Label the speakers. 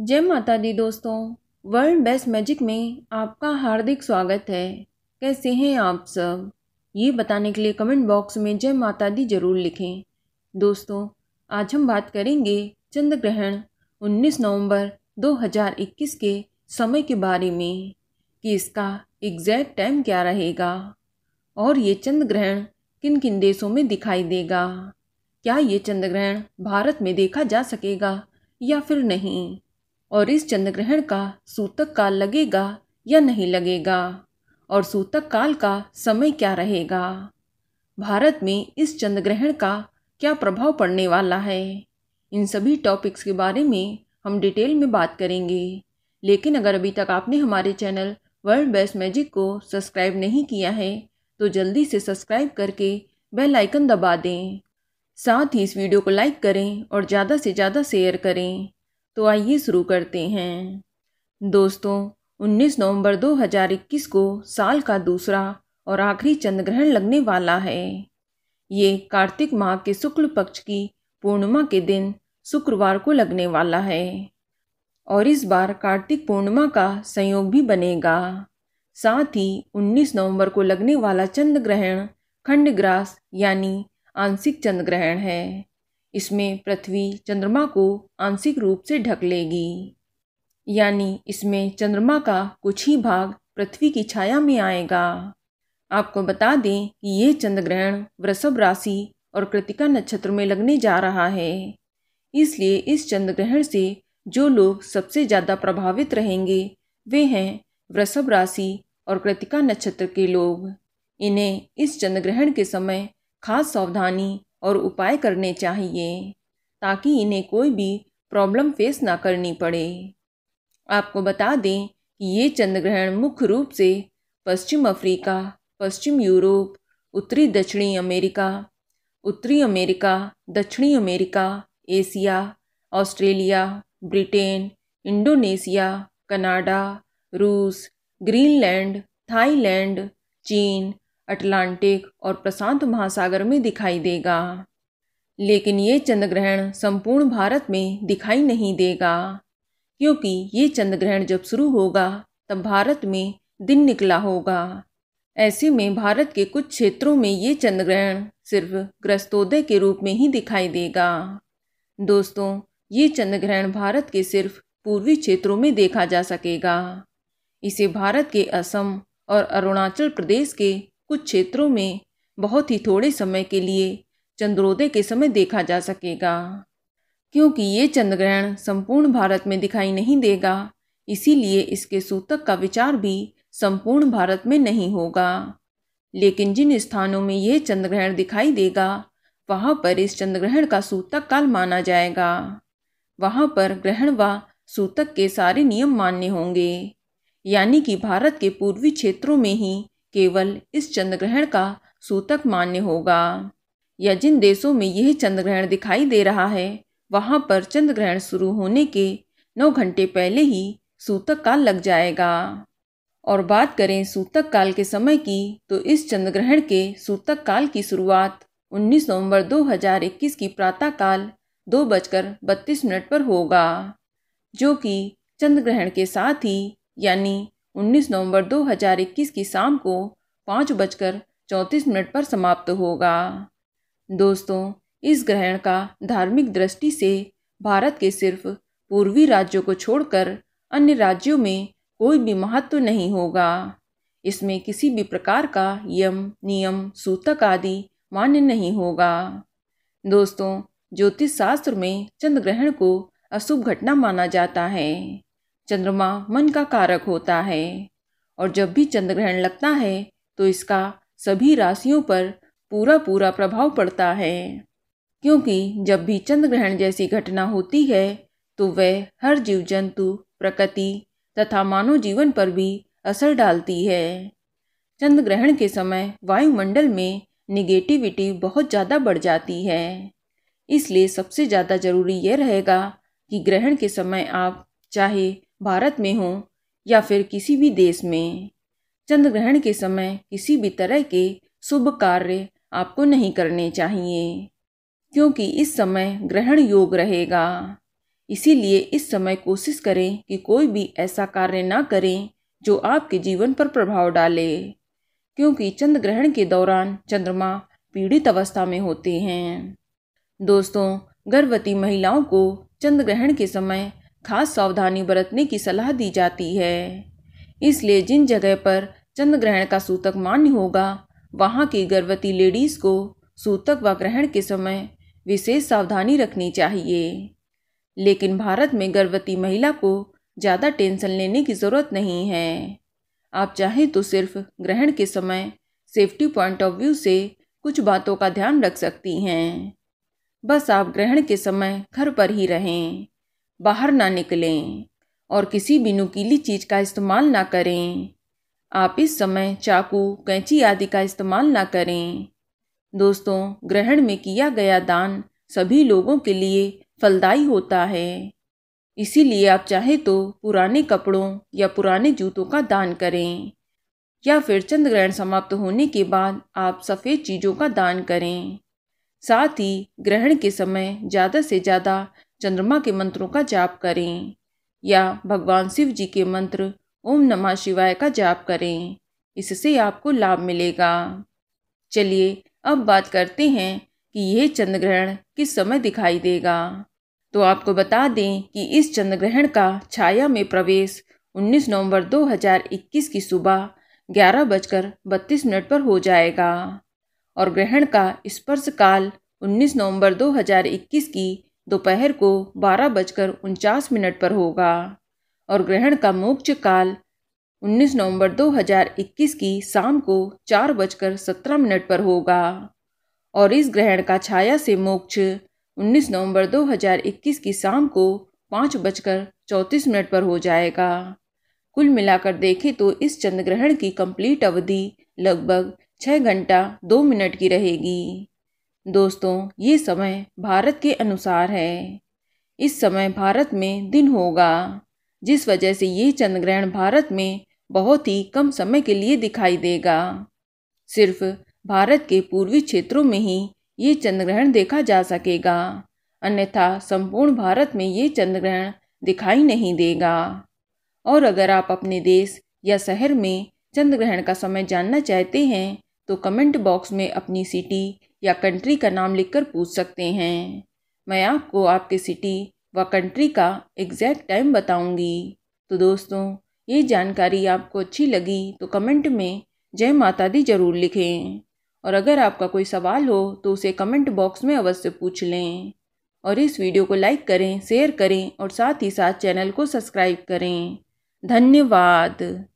Speaker 1: जय माता दी दोस्तों वर्ल्ड बेस्ट मैजिक में आपका हार्दिक स्वागत है कैसे हैं आप सब ये बताने के लिए कमेंट बॉक्स में जय माता दी जरूर लिखें दोस्तों आज हम बात करेंगे चंद्र ग्रहण 19 नवंबर 2021 के समय के बारे में कि इसका एग्जैक्ट टाइम क्या रहेगा और ये चंद्र ग्रहण किन किन देशों में दिखाई देगा क्या ये चंद्र ग्रहण भारत में देखा जा सकेगा या फिर नहीं और इस चंद्रग्रहण का सूतक काल लगेगा या नहीं लगेगा और सूतक काल का समय क्या रहेगा भारत में इस चंद्रग्रहण का क्या प्रभाव पड़ने वाला है इन सभी टॉपिक्स के बारे में हम डिटेल में बात करेंगे लेकिन अगर अभी तक आपने हमारे चैनल वर्ल्ड बेस्ट मैजिक को सब्सक्राइब नहीं किया है तो जल्दी से सब्सक्राइब करके बेल आइकन दबा दें साथ ही इस वीडियो को लाइक करें और ज़्यादा से ज़्यादा शेयर करें तो आइए शुरू करते हैं दोस्तों 19 नवंबर 2021 को साल का दूसरा और आखिरी चंद्र ग्रहण लगने वाला है ये कार्तिक माह के शुक्ल पक्ष की पूर्णिमा के दिन शुक्रवार को लगने वाला है और इस बार कार्तिक पूर्णिमा का संयोग भी बनेगा साथ ही 19 नवंबर को लगने वाला चंद्र ग्रहण खंडग्रास यानी आंशिक चंद्र ग्रहण है इसमें पृथ्वी चंद्रमा को आंशिक रूप से ढक लेगी यानी इसमें चंद्रमा का कुछ ही भाग पृथ्वी की छाया में आएगा आपको बता दें कि ये चंद्र ग्रहण वृषभ राशि और कृतिका नक्षत्र में लगने जा रहा है इसलिए इस चंद्र ग्रहण से जो लोग सबसे ज़्यादा प्रभावित रहेंगे वे हैं वृषभ राशि और कृतिका नक्षत्र के लोग इन्हें इस चंद्र ग्रहण के समय खास सावधानी और उपाय करने चाहिए ताकि इन्हें कोई भी प्रॉब्लम फेस ना करनी पड़े आपको बता दें कि ये चंद्रग्रहण मुख्य रूप से पश्चिम अफ्रीका पश्चिम यूरोप उत्तरी दक्षिणी अमेरिका उत्तरी अमेरिका दक्षिणी America Asia Australia Britain Indonesia Canada रूस ग्रीनलैंड थाईलैंड चीन अटलांटिक और प्रशांत महासागर में दिखाई देगा लेकिन ये चंद्रग्रहण संपूर्ण भारत में दिखाई नहीं देगा क्योंकि ये चंद्रग्रहण जब शुरू होगा तब भारत में दिन निकला होगा ऐसे में भारत के कुछ क्षेत्रों में ये चंद्रग्रहण सिर्फ ग्रस्तोदय के रूप में ही दिखाई देगा दोस्तों ये चंद्रग्रहण भारत के सिर्फ पूर्वी क्षेत्रों में देखा जा सकेगा इसे भारत के असम और अरुणाचल प्रदेश के कुछ क्षेत्रों में बहुत ही थोड़े समय के लिए चंद्रोदय के समय देखा जा सकेगा क्योंकि ये चंद्रग्रहण संपूर्ण भारत में दिखाई नहीं देगा इसीलिए इसके सूतक का विचार भी संपूर्ण भारत में नहीं होगा लेकिन जिन स्थानों में यह चंद्रग्रहण दिखाई देगा वहाँ पर इस चंद्रग्रहण का सूतक काल माना जाएगा वहाँ पर ग्रहण व सूतक के सारे नियम मान्य होंगे यानी कि भारत के पूर्वी क्षेत्रों में ही केवल इस चंद्रग्रहण का सूतक मान्य होगा या जिन देशों में यह चंद्रग्रहण दिखाई दे रहा है वहाँ पर चंद्रग्रहण शुरू होने के नौ घंटे पहले ही सूतक काल लग जाएगा और बात करें सूतक काल के समय की तो इस चंद्रग्रहण के सूतक काल की शुरुआत 19 नवंबर 2021 की प्रातःकाल दो बजकर बत्तीस मिनट पर होगा जो कि चंद्रग्रहण के साथ ही यानी 19 नवंबर 2021 की शाम को पाँच बजकर चौंतीस मिनट पर समाप्त होगा दोस्तों इस ग्रहण का धार्मिक दृष्टि से भारत के सिर्फ पूर्वी राज्यों को छोड़कर अन्य राज्यों में कोई भी महत्व नहीं होगा इसमें किसी भी प्रकार का यम नियम सूतक आदि मान्य नहीं होगा दोस्तों ज्योतिष शास्त्र में चंद्र ग्रहण को अशुभ घटना माना जाता है चंद्रमा मन का कारक होता है और जब भी चंद्र ग्रहण लगता है तो इसका सभी राशियों पर पूरा पूरा प्रभाव पड़ता है क्योंकि जब भी चंद्र ग्रहण जैसी घटना होती है तो वह हर जीव जंतु प्रकृति तथा मानव जीवन पर भी असर डालती है चंद्र ग्रहण के समय वायुमंडल में निगेटिविटी बहुत ज़्यादा बढ़ जाती है इसलिए सबसे ज़्यादा ज़रूरी यह रहेगा कि ग्रहण के समय आप चाहे भारत में हो या फिर किसी भी देश में चंद्र ग्रहण के समय किसी भी तरह के शुभ कार्य आपको नहीं करने चाहिए क्योंकि इस समय ग्रहण योग रहेगा इसीलिए इस समय कोशिश करें कि कोई भी ऐसा कार्य ना करें जो आपके जीवन पर प्रभाव डाले क्योंकि चंद्र ग्रहण के दौरान चंद्रमा पीड़ित अवस्था में होते हैं दोस्तों गर्भवती महिलाओं को चंद्र ग्रहण के समय खास सावधानी बरतने की सलाह दी जाती है इसलिए जिन जगह पर चंद्र ग्रहण का सूतक मान्य होगा वहाँ की गर्भवती लेडीज़ को सूतक व ग्रहण के समय विशेष सावधानी रखनी चाहिए लेकिन भारत में गर्भवती महिला को ज़्यादा टेंशन लेने की ज़रूरत नहीं है आप चाहें तो सिर्फ ग्रहण के समय सेफ्टी पॉइंट ऑफ व्यू से कुछ बातों का ध्यान रख सकती हैं बस आप ग्रहण के समय घर पर ही रहें बाहर ना निकलें और किसी भी नुकीली चीज़ का इस्तेमाल ना करें आप इस समय चाकू कैंची आदि का इस्तेमाल ना करें दोस्तों ग्रहण में किया गया दान सभी लोगों के लिए फलदायी होता है इसीलिए आप चाहे तो पुराने कपड़ों या पुराने जूतों का दान करें या फिर चंद्र ग्रहण समाप्त होने के बाद आप सफ़ेद चीज़ों का दान करें साथ ही ग्रहण के समय ज़्यादा से ज़्यादा चंद्रमा के मंत्रों का जाप करें या भगवान शिव जी के मंत्र ओम नमः शिवाय का जाप करें इससे आपको लाभ मिलेगा चलिए अब बात करते हैं कि यह चंद्र ग्रहण किस समय दिखाई देगा तो आपको बता दें कि इस चंद्र ग्रहण का छाया में प्रवेश 19 नवंबर 2021 की सुबह ग्यारह बजकर बत्तीस मिनट पर हो जाएगा और ग्रहण का स्पर्श काल 19 नवंबर 2021 की दोपहर को बारह बजकर उनचास मिनट पर होगा और ग्रहण का मोक्ष काल 19 नवंबर 2021 की शाम को चार बजकर सत्रह मिनट पर होगा और इस ग्रहण का छाया से मोक्ष 19 नवंबर 2021 की शाम को पाँच बजकर चौंतीस मिनट पर हो जाएगा कुल मिलाकर देखें तो इस चंद्र ग्रहण की कंप्लीट अवधि लगभग छः घंटा दो मिनट की रहेगी दोस्तों ये समय भारत के अनुसार है इस समय भारत में दिन होगा जिस वजह से ये चंद्र ग्रहण भारत में बहुत ही कम समय के लिए दिखाई देगा सिर्फ भारत के पूर्वी क्षेत्रों में ही ये चंद्र ग्रहण देखा जा सकेगा अन्यथा संपूर्ण भारत में ये चंद्र ग्रहण दिखाई नहीं देगा और अगर आप अपने देश या शहर में चंद्र ग्रहण का समय जानना चाहते हैं तो कमेंट बॉक्स में अपनी सिटी या कंट्री का नाम लिखकर पूछ सकते हैं मैं आपको आपके सिटी व कंट्री का एग्जैक्ट टाइम बताऊंगी तो दोस्तों ये जानकारी आपको अच्छी लगी तो कमेंट में जय माता दी ज़रूर लिखें और अगर आपका कोई सवाल हो तो उसे कमेंट बॉक्स में अवश्य पूछ लें और इस वीडियो को लाइक करें शेयर करें और साथ ही साथ चैनल को सब्सक्राइब करें धन्यवाद